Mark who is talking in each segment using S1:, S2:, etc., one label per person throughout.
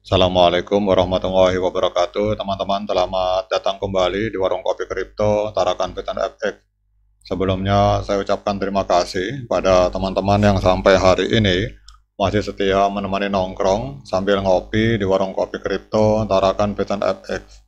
S1: Assalamualaikum warahmatullahi wabarakatuh Teman-teman selamat datang kembali di Warung Kopi Kripto Tarakan petan FX Sebelumnya saya ucapkan terima kasih pada teman-teman yang sampai hari ini masih setia menemani nongkrong sambil ngopi di Warung Kopi Kripto Tarakan petan FX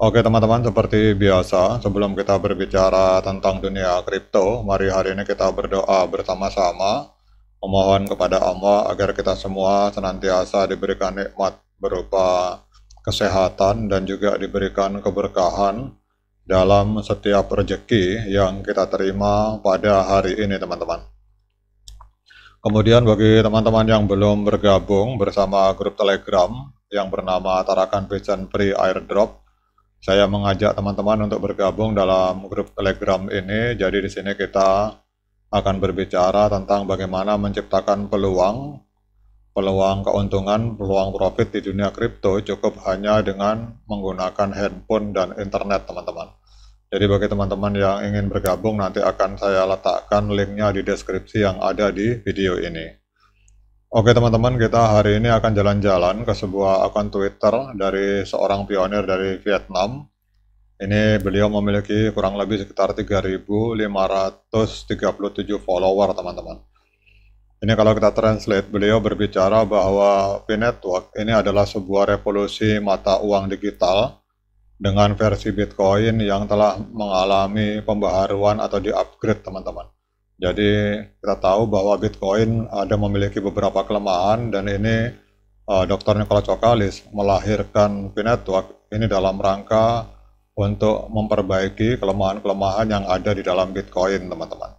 S1: Oke teman-teman seperti biasa sebelum kita berbicara tentang dunia kripto Mari hari ini kita berdoa bersama-sama memohon kepada Allah agar kita semua senantiasa diberikan nikmat berupa kesehatan dan juga diberikan keberkahan dalam setiap rezeki yang kita terima pada hari ini teman-teman. Kemudian bagi teman-teman yang belum bergabung bersama grup Telegram yang bernama Tarakan Vision Pri Airdrop, saya mengajak teman-teman untuk bergabung dalam grup Telegram ini. Jadi di sini kita akan berbicara tentang bagaimana menciptakan peluang, peluang keuntungan, peluang profit di dunia kripto cukup hanya dengan menggunakan handphone dan internet teman-teman. Jadi bagi teman-teman yang ingin bergabung nanti akan saya letakkan linknya di deskripsi yang ada di video ini. Oke teman-teman, kita hari ini akan jalan-jalan ke sebuah akun Twitter dari seorang pionir dari Vietnam ini beliau memiliki kurang lebih sekitar 3.537 follower teman-teman. Ini kalau kita translate, beliau berbicara bahwa P-Network ini adalah sebuah revolusi mata uang digital dengan versi Bitcoin yang telah mengalami pembaharuan atau di-upgrade teman-teman. Jadi kita tahu bahwa Bitcoin ada memiliki beberapa kelemahan dan ini uh, eh, Dr. Nikola Cokalis melahirkan P-Network ini dalam rangka untuk memperbaiki kelemahan-kelemahan yang ada di dalam Bitcoin, teman-teman.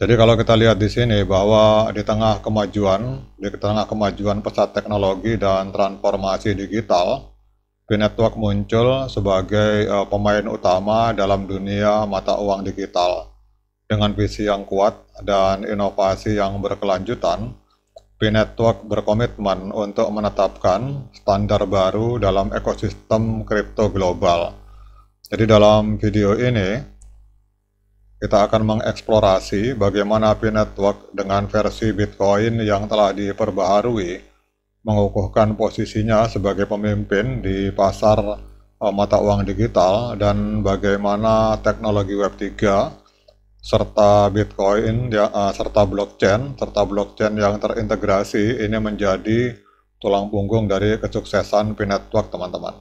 S1: Jadi kalau kita lihat di sini bahwa di tengah kemajuan, di tengah kemajuan pesat teknologi dan transformasi digital, Binetwork muncul sebagai eh, pemain utama dalam dunia mata uang digital. Dengan visi yang kuat dan inovasi yang berkelanjutan, P-Network berkomitmen untuk menetapkan standar baru dalam ekosistem kripto global. Jadi dalam video ini, kita akan mengeksplorasi bagaimana P-Network dengan versi Bitcoin yang telah diperbaharui mengukuhkan posisinya sebagai pemimpin di pasar eh, mata uang digital dan bagaimana teknologi Web3 serta Bitcoin ya, uh, serta blockchain serta blockchain yang terintegrasi ini menjadi tulang punggung dari kesuksesan P-Network teman-teman.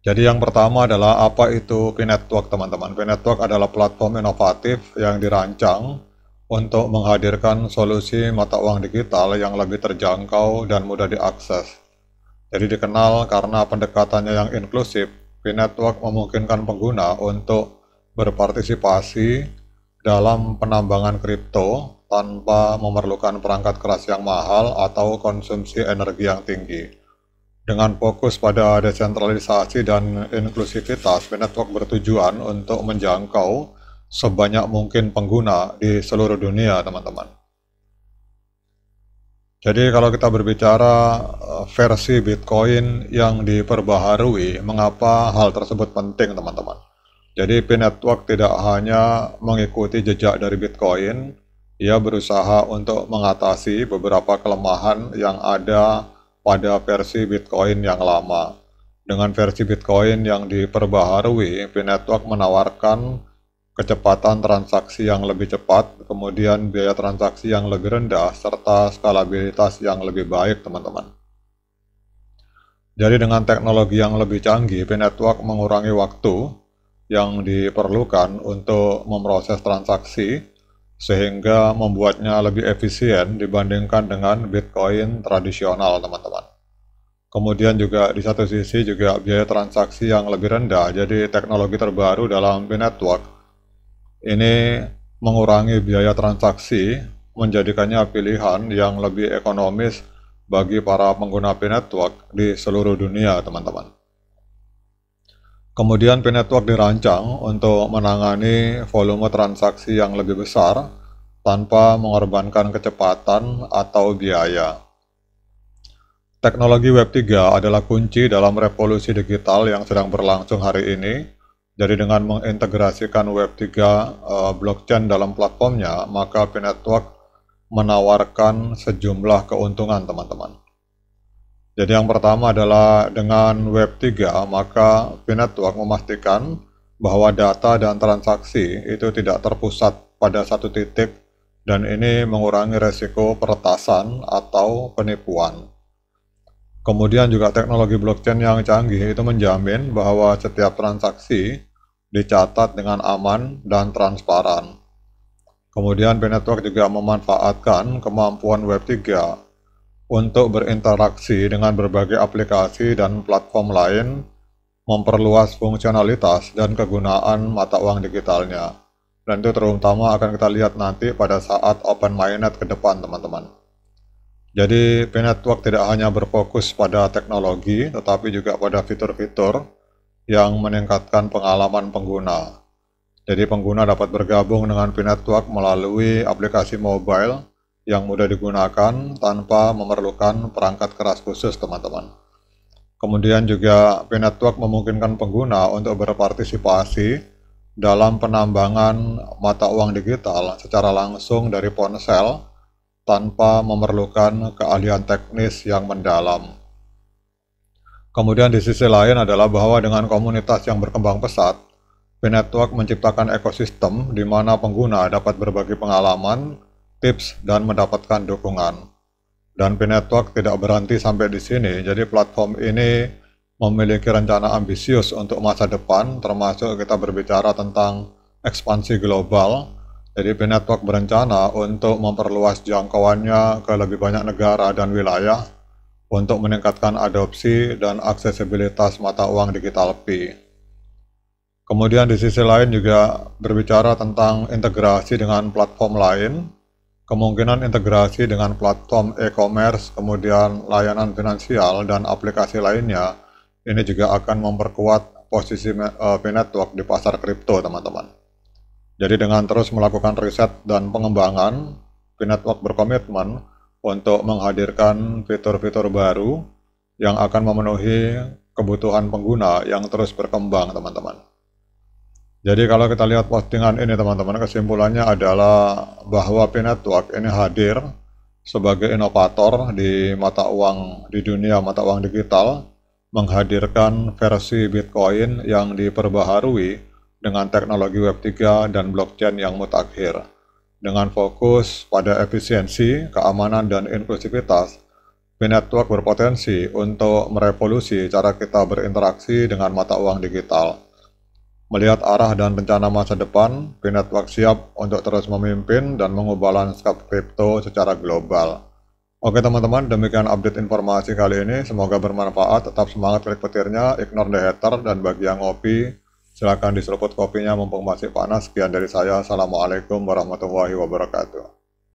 S1: Jadi yang pertama adalah apa itu P-Network teman-teman. P-Network adalah platform inovatif yang dirancang untuk menghadirkan solusi mata uang digital yang lebih terjangkau dan mudah diakses. Jadi dikenal karena pendekatannya yang inklusif, P-Network memungkinkan pengguna untuk berpartisipasi dalam penambangan kripto tanpa memerlukan perangkat keras yang mahal atau konsumsi energi yang tinggi. Dengan fokus pada desentralisasi dan inklusivitas, Binetwork bertujuan untuk menjangkau sebanyak mungkin pengguna di seluruh dunia, teman-teman. Jadi kalau kita berbicara eh, versi Bitcoin yang diperbaharui, mengapa hal tersebut penting, teman-teman? Jadi Pin Network tidak hanya mengikuti jejak dari Bitcoin, ia berusaha untuk mengatasi beberapa kelemahan yang ada pada versi Bitcoin yang lama. Dengan versi Bitcoin yang diperbaharui, Pin Network menawarkan kecepatan transaksi yang lebih cepat, kemudian biaya transaksi yang lebih rendah, serta skalabilitas yang lebih baik, teman-teman. Jadi dengan teknologi yang lebih canggih, P-Network mengurangi waktu yang diperlukan untuk memproses transaksi sehingga membuatnya lebih efisien dibandingkan dengan Bitcoin tradisional, teman-teman. Kemudian juga di satu sisi juga biaya transaksi yang lebih rendah, jadi teknologi terbaru dalam B-Network ini mengurangi biaya transaksi, menjadikannya pilihan yang lebih ekonomis bagi para pengguna B-Network di seluruh dunia, teman-teman. Kemudian P-Network dirancang untuk menangani volume transaksi yang lebih besar tanpa mengorbankan kecepatan atau biaya. Teknologi Web3 adalah kunci dalam revolusi digital yang sedang berlangsung hari ini. Jadi dengan mengintegrasikan Web3 eh, blockchain dalam platformnya, maka P-Network menawarkan sejumlah keuntungan teman-teman. Jadi yang pertama adalah dengan Web3 maka Binetwork memastikan bahwa data dan transaksi itu tidak terpusat pada satu titik dan ini mengurangi resiko peretasan atau penipuan. Kemudian juga teknologi blockchain yang canggih itu menjamin bahwa setiap transaksi dicatat dengan aman dan transparan. Kemudian Binetwork juga memanfaatkan kemampuan Web3 untuk berinteraksi dengan berbagai aplikasi dan platform lain, memperluas fungsionalitas dan kegunaan mata uang digitalnya. Dan itu terutama akan kita lihat nanti pada saat Open Mainnet ke depan, teman-teman. Jadi, p tidak hanya berfokus pada teknologi, tetapi juga pada fitur-fitur yang meningkatkan pengalaman pengguna. Jadi, pengguna dapat bergabung dengan p melalui aplikasi mobile, yang mudah digunakan tanpa memerlukan perangkat keras khusus teman-teman. Kemudian juga P-Network memungkinkan pengguna untuk berpartisipasi dalam penambangan mata uang digital secara langsung dari ponsel tanpa memerlukan keahlian teknis yang mendalam. Kemudian di sisi lain adalah bahwa dengan komunitas yang berkembang pesat, P-Network menciptakan ekosistem di mana pengguna dapat berbagi pengalaman, tips, dan mendapatkan dukungan. Dan Binetwork tidak berhenti sampai di sini, jadi platform ini memiliki rencana ambisius untuk masa depan, termasuk kita berbicara tentang ekspansi global. Jadi Binetwork berencana untuk memperluas jangkauannya ke lebih banyak negara dan wilayah untuk meningkatkan adopsi dan aksesibilitas mata uang digital P. Kemudian di sisi lain juga berbicara tentang integrasi dengan platform lain, Kemungkinan integrasi dengan platform e-commerce, kemudian layanan finansial, dan aplikasi lainnya, ini juga akan memperkuat posisi eh, P-Network di pasar kripto, teman-teman. Jadi dengan terus melakukan riset dan pengembangan, P-Network berkomitmen untuk menghadirkan fitur-fitur baru yang akan memenuhi kebutuhan pengguna yang terus berkembang, teman-teman. Jadi kalau kita lihat postingan ini teman-teman kesimpulannya adalah bahwa Network ini hadir sebagai inovator di mata uang di dunia mata uang digital menghadirkan versi Bitcoin yang diperbaharui dengan teknologi Web3 dan blockchain yang mutakhir dengan fokus pada efisiensi, keamanan, dan inklusivitas Network berpotensi untuk merevolusi cara kita berinteraksi dengan mata uang digital melihat arah dan rencana masa depan, Binetwork siap untuk terus memimpin dan mengubah lanskap kripto secara global. Oke teman-teman, demikian update informasi kali ini. Semoga bermanfaat, tetap semangat klik petirnya, ignore the hater, dan bagi yang ngopi, silahkan diseruput kopinya mumpung masih panas. Sekian dari saya, Assalamualaikum warahmatullahi wabarakatuh.